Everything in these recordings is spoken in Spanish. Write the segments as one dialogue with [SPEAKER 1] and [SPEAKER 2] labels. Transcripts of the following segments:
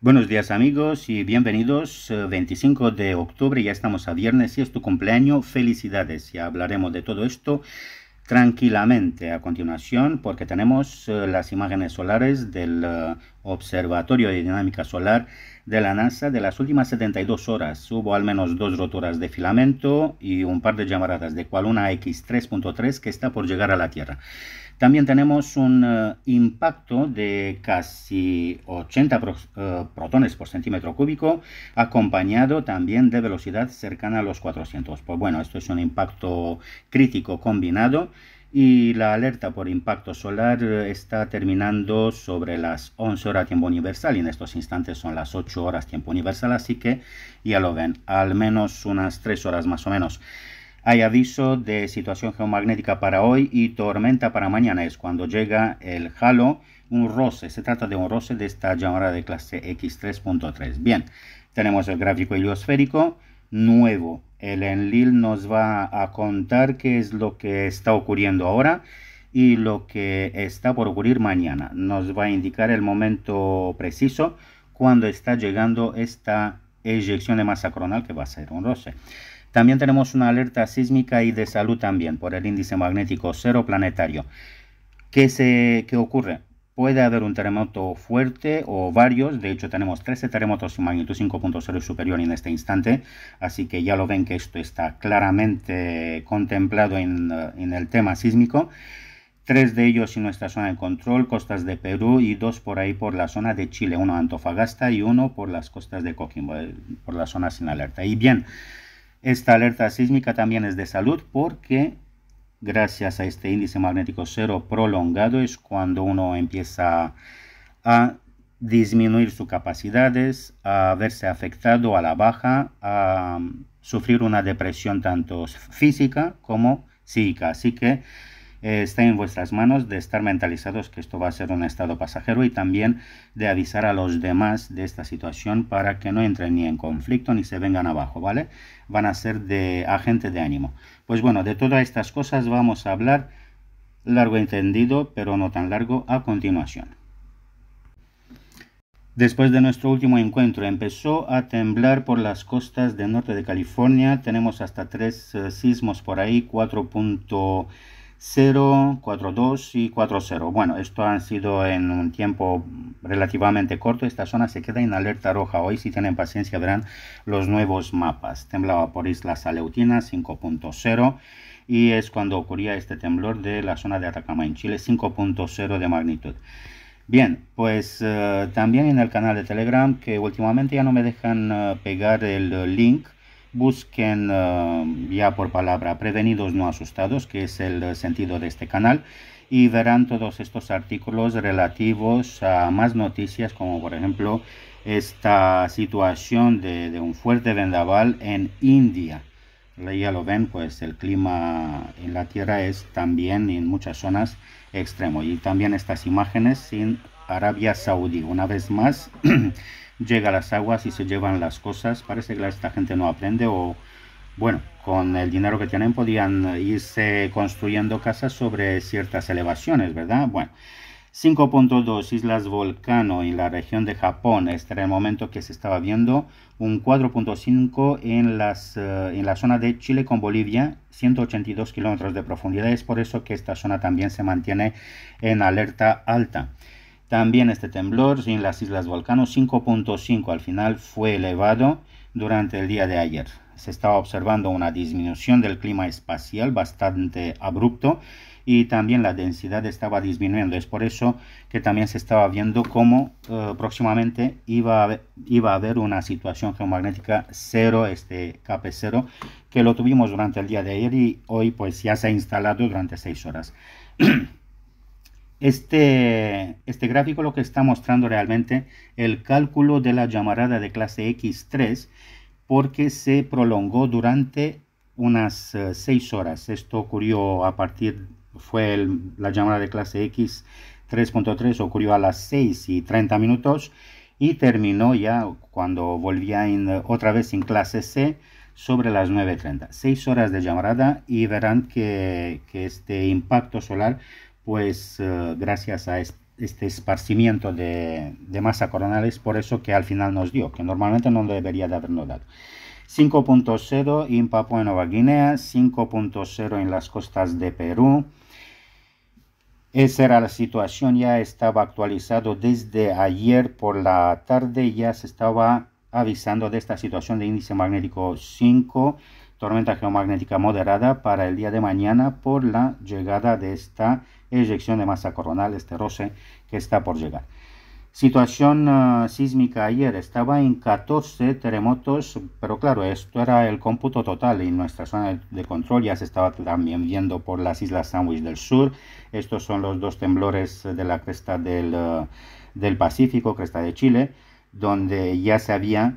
[SPEAKER 1] Buenos días amigos y bienvenidos. 25 eh, de octubre, ya estamos a viernes y es tu cumpleaños. Felicidades, y hablaremos de todo esto tranquilamente a continuación porque tenemos eh, las imágenes solares del eh, Observatorio de Dinámica Solar de la NASA de las últimas 72 horas. Hubo al menos dos roturas de filamento y un par de llamaradas de cual una X3.3 que está por llegar a la Tierra. También tenemos un eh, impacto de casi 80 eh, protones por centímetro cúbico, acompañado también de velocidad cercana a los 400. Pues bueno, esto es un impacto crítico combinado y la alerta por impacto solar eh, está terminando sobre las 11 horas tiempo universal y en estos instantes son las 8 horas tiempo universal, así que ya lo ven, al menos unas 3 horas más o menos. Hay aviso de situación geomagnética para hoy y tormenta para mañana. Es cuando llega el halo, un roce. Se trata de un roce de esta llamada de clase X3.3. Bien, tenemos el gráfico heliosférico nuevo. El Enlil nos va a contar qué es lo que está ocurriendo ahora y lo que está por ocurrir mañana. Nos va a indicar el momento preciso cuando está llegando esta eyección de masa coronal que va a ser un roce. También tenemos una alerta sísmica y de salud también por el índice magnético cero planetario. ¿Qué, se, ocurre? Puede haber un terremoto fuerte o varios, de hecho tenemos 13 terremotos y magnitud 5.0 superior en este instante, así que ya lo ven que esto está claramente contemplado eh, en, el tema sísmico tres de ellos en nuestra zona de control, costas de Perú y dos por ahí por la zona de Chile, uno Antofagasta y uno por las costas de Coquimbo, eh, por la zona sin alerta. Y bien, esta alerta sísmica también es de salud porque gracias a este índice magnético cero prolongado es cuando uno empieza a disminuir sus capacidades, a verse afectado a la baja, a mm, sufrir una depresión tanto física como psíquica. Así que eh, está en vuestras manos de estar mentalizados que esto va a ser un estado pasajero y también de avisar a los demás de esta situación para que no entren ni en conflicto ni se vengan abajo, ¿vale? Van a ser de agente de ánimo. Pues bueno, de todas estas cosas vamos a hablar largo entendido, pero no tan largo, a continuación. Después de nuestro último encuentro empezó a temblar por las costas del norte de California. Tenemos hasta tres eh, sismos por ahí, 4. 0, 4, 2 y 4, 0. Bueno, esto han sido en un tiempo relativamente corto. Esta zona se queda en alerta roja. Hoy, si tienen paciencia, verán los nuevos mapas. Temblaba por Islas Saleutina 5.0 y es cuando ocurría este temblor de la zona de Atacama en Chile 5.0 de magnitud. Bien, pues eh, también en el canal de Telegram, que últimamente ya no me dejan eh, pegar el eh, link busquen eh, ya por palabra prevenidos no asustados, que es el sentido de este canal, y verán todos estos artículos relativos a más noticias, como por ejemplo esta situación de, un fuerte vendaval en India. Ya lo ven, pues el clima en la Tierra es también en muchas zonas extremo. Y también estas imágenes en Arabia Saudí. Una vez más, llega las aguas y se llevan las cosas. Parece que esta gente no aprende o, bueno, con el dinero que tienen podían irse construyendo casas sobre ciertas elevaciones, ¿verdad? Bueno. 5.2 Islas Volcano en la región de Japón. Este era el momento que se estaba viendo. Un 4.5 en, las, eh, en la zona de Chile con Bolivia, 182 kilómetros de profundidad. Es por eso que esta zona también se mantiene en alerta alta. También este temblor en las Islas Volcanos 5.5 al final fue elevado durante el día de ayer. Se estaba observando una disminución del clima espacial bastante abrupto y también la densidad estaba disminuyendo. Es por eso que también se estaba viendo cómo eh, próximamente iba a, haber, iba a haber una situación geomagnética cero, este KP0, que lo tuvimos durante el día de ayer y hoy pues ya se ha instalado durante seis horas. Este, este gráfico lo que está mostrando realmente el cálculo de la llamarada de clase X3 porque se prolongó durante unas 6 eh, horas. Esto ocurrió a partir, fue la llamada de clase X 3.3, ocurrió a las 6 y 30 minutos y terminó ya cuando volvía en, otra vez en clase C sobre las 9.30. 6 horas de llamarada y verán que, que este impacto solar pues eh, gracias a este esparcimiento de, de, masa coronal es por eso que al final nos dio, que normalmente no debería de habernos dado. 5.0 en Papua Nueva Guinea, 5.0 en las costas de Perú. Esa era la situación, ya estaba actualizado desde ayer por la tarde, ya se estaba avisando de esta situación de índice magnético 5 tormenta geomagnética moderada para el día de mañana por la llegada de esta eyección de masa coronal, este roce que está por llegar. Situación ah, sísmica ayer estaba en 14 terremotos, pero claro, esto era el cómputo total y nuestra zona de control ya se estaba también viendo por las Islas Sandwich del Sur. Estos son los dos temblores de la cresta del, ah, del Pacífico, cresta de Chile, donde ya se había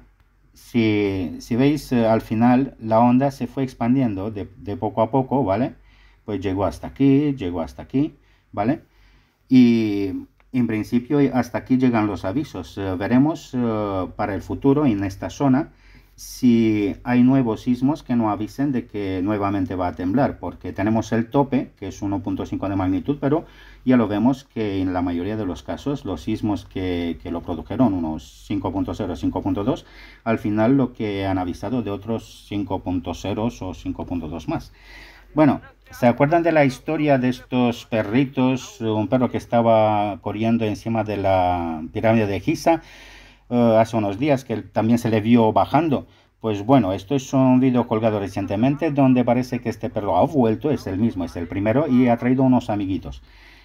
[SPEAKER 1] si, veis eh, al final, la onda se fue expandiendo de, de, poco a poco, ¿vale? Pues llegó hasta aquí, llegó hasta aquí, ¿vale? Y en principio hasta aquí llegan los avisos. Eh, veremos eh, para el futuro en esta zona si hay nuevos sismos que no avisen de que nuevamente va a temblar, porque tenemos el tope, que es 1.5 de magnitud, pero ya lo vemos que en la mayoría de los casos los sismos que, lo produjeron, unos 5.0, 5.2, al final lo que han avisado de otros 5.0 o 5.2 más. Bueno, ¿se acuerdan de la historia de estos perritos? Un perro que estaba corriendo encima de la pirámide de Giza eh, hace unos días, que también se le vio bajando. Pues bueno, esto es un video colgado recientemente donde parece que este perro ha vuelto, es el mismo, es el primero, y ha traído unos amiguitos.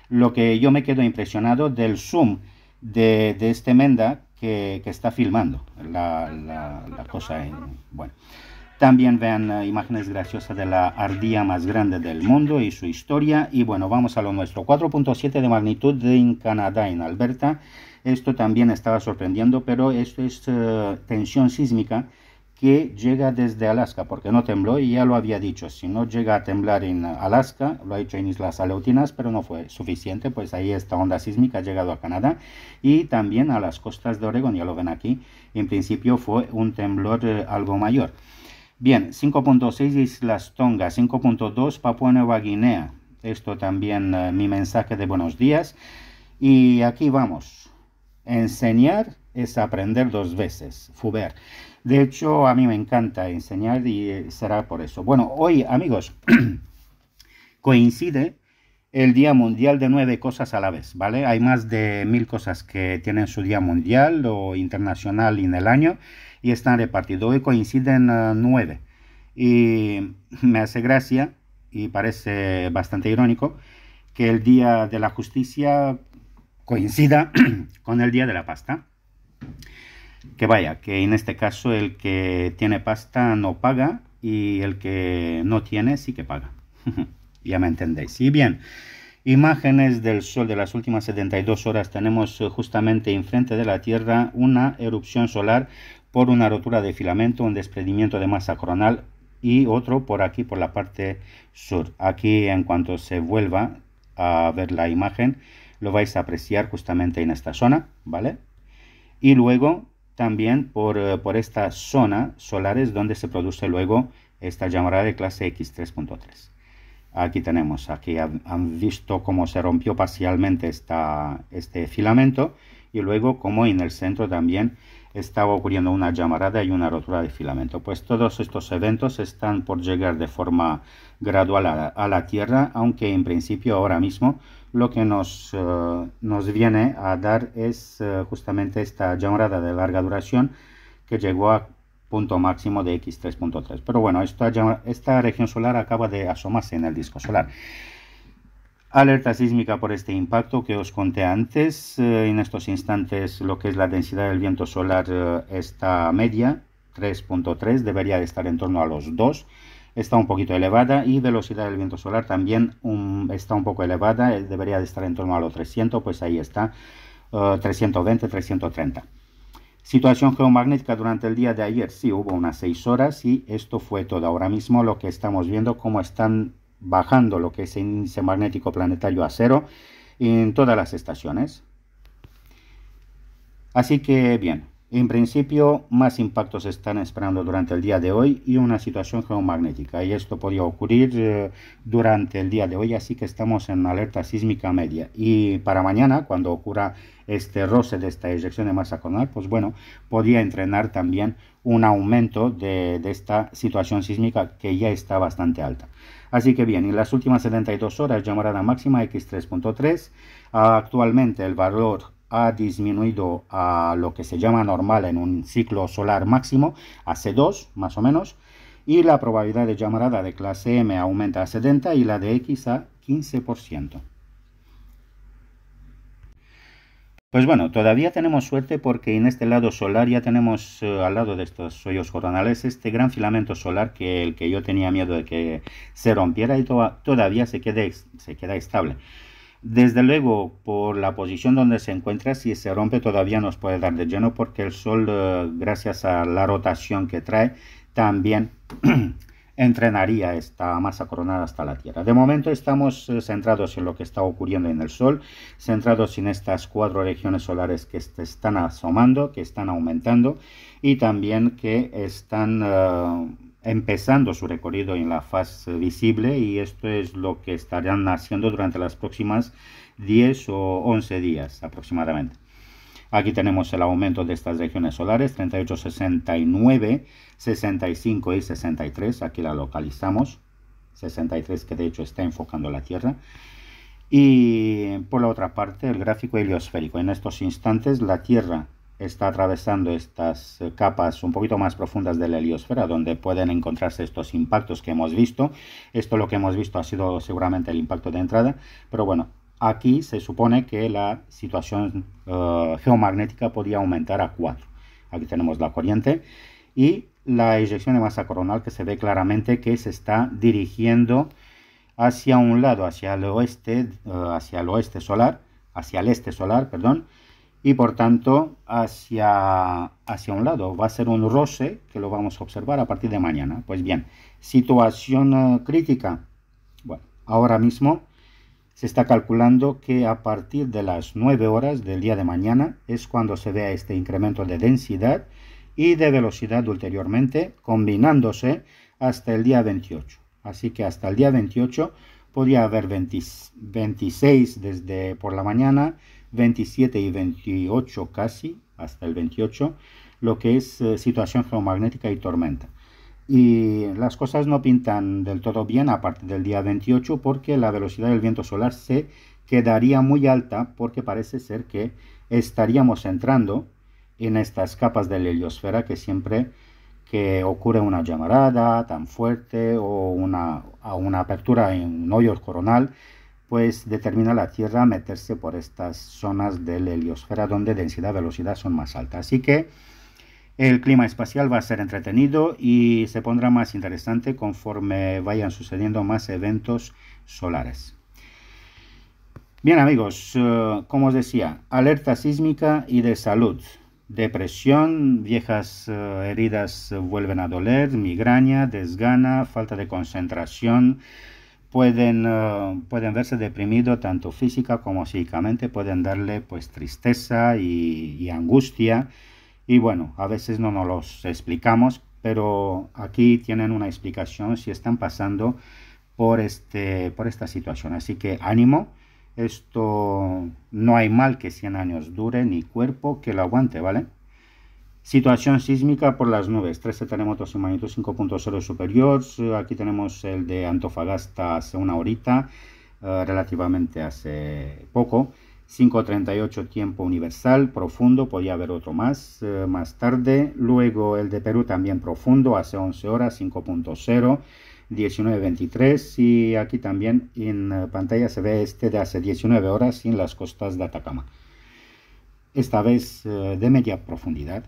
[SPEAKER 1] Lo que yo me quedo impresionado del zoom de, de este Menda que, está filmando la, cosa. bueno. También vean eh, imágenes graciosas de la ardilla más grande del mundo y su historia. Y bueno, vamos a lo nuestro. 4.7 de magnitud en Canadá, en Alberta. Esto también estaba sorprendiendo, pero esto es eh, tensión sísmica que llega desde Alaska, porque no tembló y ya lo había dicho. Si no llega a temblar en Alaska, lo ha hecho en Islas Aleutinas, pero no fue suficiente, pues ahí esta onda sísmica ha llegado a Canadá y también a las costas de Oregón, ya lo ven aquí. En principio fue un temblor eh, algo mayor. Bien, 5.6 Islas Tonga, 5.2 Papua Nueva Guinea. Esto también eh, mi mensaje de buenos días. Y aquí vamos. Enseñar es aprender dos veces, Fuber. De hecho, a mí me encanta enseñar y eh, será por eso. Bueno, hoy, amigos, coincide el Día Mundial de Nueve Cosas a la vez, ¿vale? Hay más de mil cosas que tienen su Día Mundial o Internacional en el año y están repartidos. Hoy coinciden eh, nueve. Y me hace gracia y parece bastante irónico que el Día de la Justicia coincida con el día de la pasta. Que vaya, que en este caso el que tiene pasta no paga y el que no tiene sí que paga. ya me entendéis. Y bien, imágenes del sol de las últimas 72 horas. Tenemos eh, justamente enfrente de la Tierra una erupción solar por una rotura de filamento, un desprendimiento de masa coronal y otro por aquí, por la parte sur. Aquí en cuanto se vuelva a ver la imagen, lo vais a apreciar justamente en esta zona, ¿vale? Y luego también por, eh, esta zona solares donde se produce luego esta llamarada de clase X3.3. Aquí tenemos, aquí han, visto cómo se rompió parcialmente esta, este filamento y luego cómo en el centro también estaba ocurriendo una llamarada y una rotura de filamento. Pues todos estos eventos están por llegar de forma gradual a la Tierra, aunque en principio ahora mismo lo que eh, nos, viene a dar es eh, justamente esta llamada de larga duración que llegó a punto máximo de X3.3. Pero bueno, esta, esta región solar acaba de asomarse en el disco solar. Alerta sísmica por este impacto que os conté antes. Eh, en estos instantes lo que es la densidad del viento solar está media, 3.3, debería estar en torno a los 2 está un poquito elevada y velocidad del viento solar también um, está un poco elevada, eh, debería de estar en torno a los 300, pues ahí está, 320, uh, 330. Situación geomagnética durante el día de ayer, sí, hubo unas 6 horas y esto fue todo. Ahora mismo lo que estamos viendo, cómo están bajando lo que es el índice magnético planetario a cero en todas las estaciones. Así que bien, en principio, más impactos están esperando durante el día de hoy y una situación geomagnética. Y esto podría ocurrir eh, durante el día de hoy, así que estamos en alerta sísmica media. Y para mañana, cuando ocurra este roce de esta eyección de masa coronal, pues bueno, podría entrenar también un aumento de, esta situación sísmica que ya está bastante alta. Así que bien, en las últimas 72 horas, llamarada máxima X3.3. Actualmente el valor ha disminuido a lo que se llama normal en un ciclo solar máximo, a C2 más o menos, y la probabilidad de llamarada de clase M aumenta a 70 y la de X a 15%. Pues bueno, todavía tenemos suerte porque en este lado solar ya tenemos eh, al lado de estos hoyos coronales este gran filamento solar que el que yo tenía miedo de que se rompiera y todavía se queda estable. Desde luego, por la posición donde se encuentra, si se rompe todavía nos puede dar de lleno porque el Sol, eh, gracias a la rotación que trae, también entrenaría esta masa coronada hasta la Tierra. De momento estamos eh, centrados en lo que está ocurriendo en el Sol, centrados en estas cuatro regiones solares que están asomando, que están aumentando y también que están... Eh, empezando su recorrido en la fase visible y esto es lo que estarán haciendo durante las próximas 10 o 11 días aproximadamente. Aquí tenemos el aumento de estas regiones solares, 38, 69, 65 y 63. Aquí la localizamos. 63 que de hecho está enfocando la Tierra. Y por la otra parte, el gráfico heliosférico. En estos instantes la Tierra está atravesando estas eh, capas un poquito más profundas de la heliosfera, donde pueden encontrarse estos impactos que hemos visto. Esto lo que hemos visto ha sido seguramente el impacto de entrada, pero bueno, Aquí se supone que la situación eh, geomagnética podría aumentar a 4. Aquí tenemos la corriente y la eyección de masa coronal que se ve claramente que se está dirigiendo hacia un lado, hacia el oeste, eh, hacia el oeste solar, hacia el este solar, perdón, y por tanto hacia, hacia un lado. Va a ser un roce que lo vamos a observar a partir de mañana. Pues bien, situación eh, crítica. Bueno, ahora mismo se está calculando que a partir de las 9 horas del día de mañana es cuando se vea este incremento de densidad y de velocidad ulteriormente, combinándose hasta el día 28. Así que hasta el día 28 podría haber 26 desde por la mañana, 27 y 28 casi, hasta el 28, lo que es eh, situación geomagnética y tormenta. Y las cosas no pintan del todo bien a partir del día 28 porque la velocidad del viento solar se quedaría muy alta porque parece ser que estaríamos entrando en estas capas de la heliosfera que siempre que ocurre una llamarada tan fuerte o una, una apertura en un hoyo coronal, pues determina la Tierra meterse por estas zonas de la heliosfera donde densidad y velocidad son más altas. Así que el clima espacial va a ser entretenido y se pondrá más interesante conforme vayan sucediendo más eventos solares. Bien amigos, eh, como os decía, alerta sísmica y de salud. Depresión, viejas eh, heridas vuelven a doler, migraña, desgana, falta de concentración. Pueden, eh, pueden verse deprimidos tanto física como psíquicamente, pueden darle pues tristeza y angustia y bueno, a veces no nos los explicamos, pero aquí tienen una explicación si están pasando por, este, por esta situación. Así que ánimo, esto no hay mal que 100 años dure, ni cuerpo que lo aguante, ¿vale? Situación sísmica por las nubes, 13 terremotos en magnitud 5.0 superiores. aquí tenemos el de Antofagasta hace una horita, eh, relativamente hace poco, 5.38 tiempo universal, profundo, podía haber otro más eh, más tarde. Luego el de Perú también profundo, hace 11 horas, 5.0, 19.23. Y aquí también en eh, pantalla se ve este de hace 19 horas en las costas de Atacama. Esta vez eh, de media profundidad.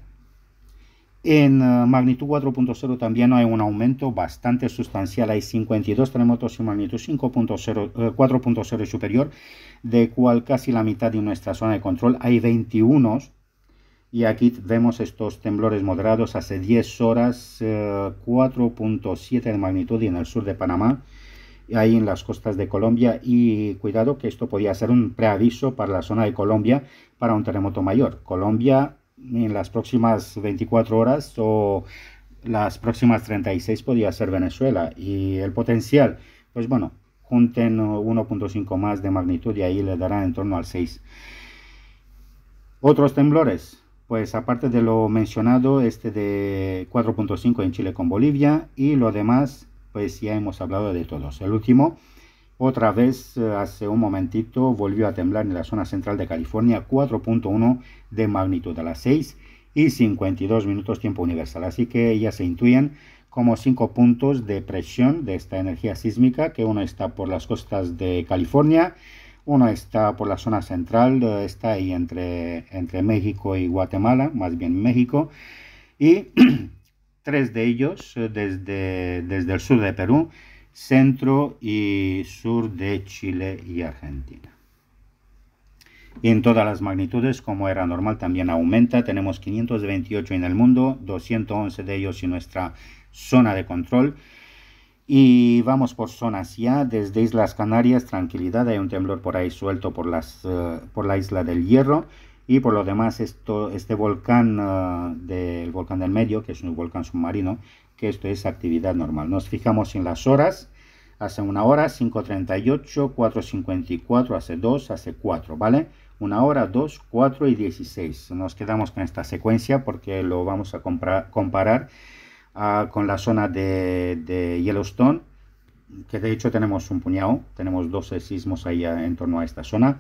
[SPEAKER 1] En eh, magnitud 4.0 también hay un aumento bastante sustancial, hay 52 terremotos en magnitud 4.0 eh, y superior, de cual casi la mitad de nuestra zona de control, hay 21 y aquí vemos estos temblores moderados hace 10 horas, 4.7 eh, de magnitud y en el sur de Panamá, ahí en las costas de Colombia. Y cuidado que esto podía ser un preaviso para la zona de Colombia para un terremoto mayor. Colombia en las próximas 24 horas o las próximas 36 podría ser Venezuela y el potencial, pues bueno, junten 1.5 más de magnitud y ahí le darán en torno al 6. Otros temblores, pues aparte de lo mencionado, este de 4.5 en Chile con Bolivia y lo demás, pues ya hemos hablado de todos. El último otra vez, eh, hace un momentito, volvió a temblar en la zona central de California, 4.1 de magnitud a las 6 y 52 minutos tiempo universal. Así que ya se intuyen como 5 puntos de presión de esta energía sísmica, que uno está por las costas de California, uno está por la zona central, eh, está ahí entre, entre México y Guatemala, más bien México, y tres de ellos eh, desde, desde el sur de Perú centro y sur de Chile y Argentina. en todas las magnitudes, como era normal, también aumenta. Tenemos 528 en el mundo, 211 de ellos en nuestra zona de control. Y vamos por zonas ya, desde Islas Canarias, tranquilidad, hay un temblor por ahí suelto por, las, eh, por la isla del Hierro. Y por lo demás, esto, este volcán, eh, del volcán del medio, que es un volcán submarino, que esto es actividad normal. Nos fijamos en las horas. Hace una hora, 5.38, 4.54, hace 2, hace 4, ¿vale? Una hora, 2, 4 y 16. Nos quedamos con esta secuencia porque lo vamos a comparar ah, con la zona de, de Yellowstone, que de hecho tenemos un puñado, tenemos 12 sismos ahí ah, en torno a esta zona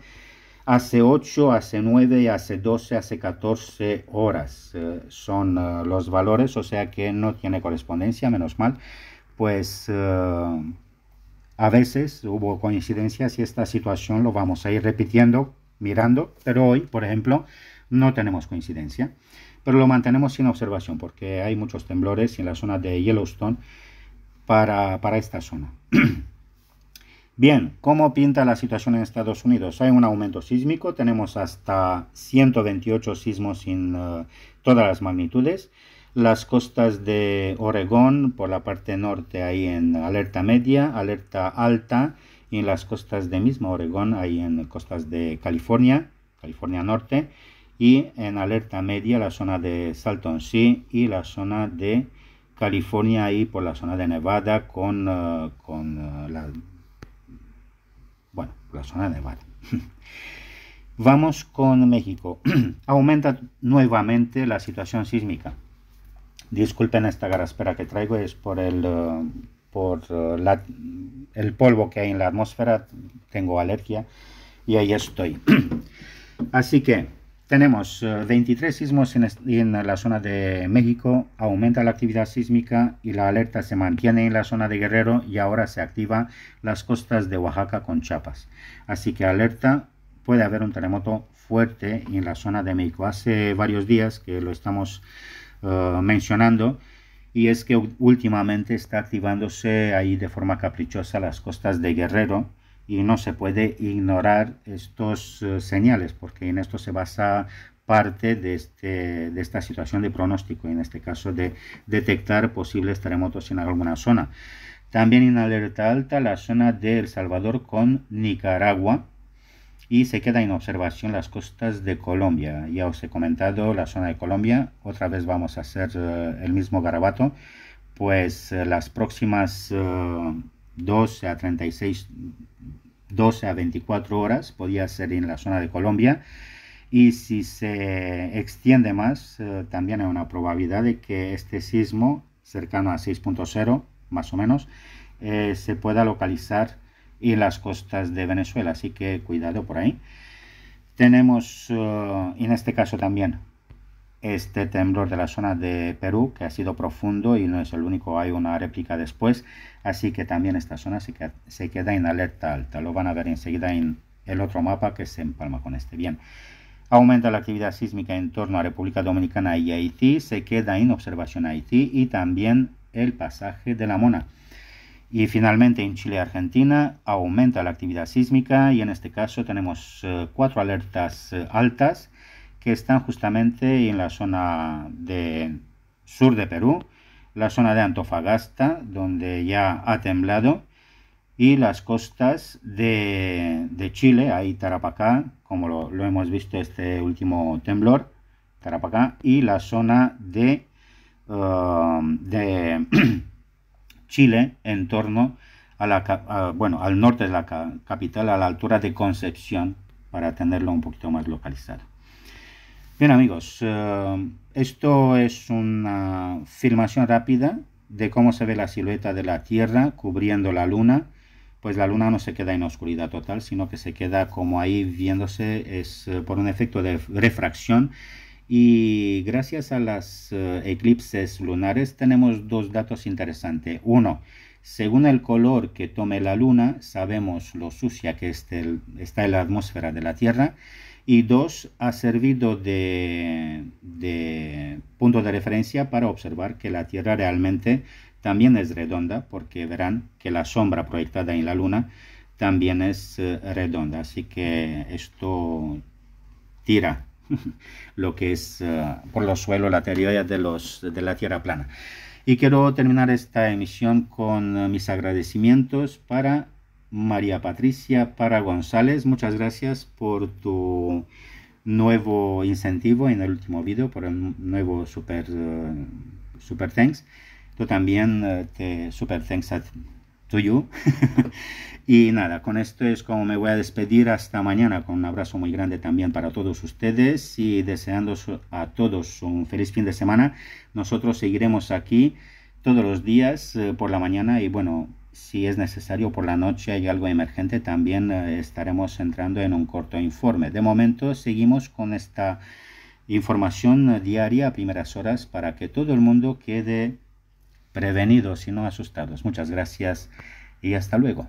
[SPEAKER 1] hace 8, hace 9, hace 12, hace 14 horas eh, son eh, los valores, o sea que no tiene correspondencia, menos mal, pues eh, a veces hubo coincidencias y esta situación lo vamos a ir repitiendo, mirando, pero hoy, por ejemplo, no tenemos coincidencia, pero lo mantenemos sin observación porque hay muchos temblores en la zona de Yellowstone para, para esta zona. Bien, ¿cómo pinta la situación en Estados Unidos? Hay un aumento sísmico, tenemos hasta 128 sismos en eh, todas las magnitudes. Las costas de Oregón, por la parte norte, ahí en alerta media, alerta alta, y en las costas de mismo Oregón, ahí en costas de California, California Norte, y en alerta media la zona de Salton Sea y la zona de California ahí por la zona de Nevada con, eh, eh, la la zona de mar, Vamos con México. Aumenta nuevamente la situación sísmica. Disculpen esta garraspera que traigo, es por el, eh, por, eh, la, el polvo que hay en la atmósfera. Tengo alergia y ahí estoy. Así que tenemos 23 eh, sismos en, la zona de México, aumenta la actividad sísmica y la alerta se mantiene en la zona de Guerrero y ahora se activa las costas de Oaxaca con Chiapas. Así que alerta, puede haber un terremoto fuerte en la zona de México. Hace varios días que lo estamos eh, mencionando y es que últimamente está activándose ahí de forma caprichosa las costas de Guerrero y no se puede ignorar estos eh, señales porque en esto se basa parte de, este, de esta situación de pronóstico, en este caso de detectar posibles terremotos en alguna zona. También en alerta alta la zona de El Salvador con Nicaragua y se queda en observación las costas de Colombia. Ya os he comentado la zona de Colombia, otra vez vamos a hacer eh, el mismo garabato, pues eh, las próximas... 12 a 36, 12 a 24 horas, podía ser en la zona de Colombia. Y si se extiende más, eh, también hay una probabilidad de que este sismo, cercano a 6.0, más o menos, eh, se pueda localizar en las costas de Venezuela. Así que cuidado por ahí. Tenemos, eh, en este caso también, este temblor de la zona de Perú, que ha sido profundo y no es el único, hay una réplica después, así que también esta zona se, queda, se queda en alerta alta. Lo van a ver enseguida en el otro mapa que se empalma con este. Bien, aumenta la actividad sísmica en torno a República Dominicana y Haití, se queda en observación Haití y también el pasaje de la Mona. Y finalmente en Chile y Argentina aumenta la actividad sísmica y en este caso tenemos eh, cuatro alertas eh, altas que están justamente en la zona de sur de Perú, la zona de Antofagasta, donde ya ha temblado, y las costas de, Chile, ahí Tarapacá, como lo, hemos visto este último temblor, Tarapacá, y la zona de, um, Chile en torno a la, bueno, al norte de la capital, a la altura de Concepción, para tenerlo un poquito más localizado. Bien amigos, eh, esto es una filmación rápida de cómo se ve la silueta de la Tierra cubriendo la Luna. Pues la Luna no se queda en oscuridad total, sino que se queda como ahí viéndose, es eh, por un efecto de refracción. Y gracias a las eh, eclipses lunares tenemos dos datos interesantes. Uno, según el color que tome la Luna, sabemos lo sucia que está en la atmósfera de la Tierra y dos, ha servido de, punto de referencia para observar que la Tierra realmente también es redonda, porque verán que la sombra proyectada en la Luna también es eh, redonda, así que esto tira lo que es eh, por los suelos la teoría de, los, de la Tierra plana. Y quiero terminar esta emisión con eh, mis agradecimientos para María Patricia Para González, muchas gracias por tu nuevo incentivo en el último vídeo. por el nuevo super, eh, super thanks. Tú también eh, te super thanks a to you. y nada, con esto es como me voy a despedir hasta mañana, con un abrazo muy grande también para todos ustedes y deseando a todos un feliz fin de semana. Nosotros seguiremos aquí todos los días eh, por la mañana y bueno, si es necesario por la noche hay algo emergente, también eh, estaremos entrando en un corto informe. De momento seguimos con esta información eh, diaria a primeras horas para que todo el mundo quede prevenido, y no asustados. Muchas gracias y hasta luego.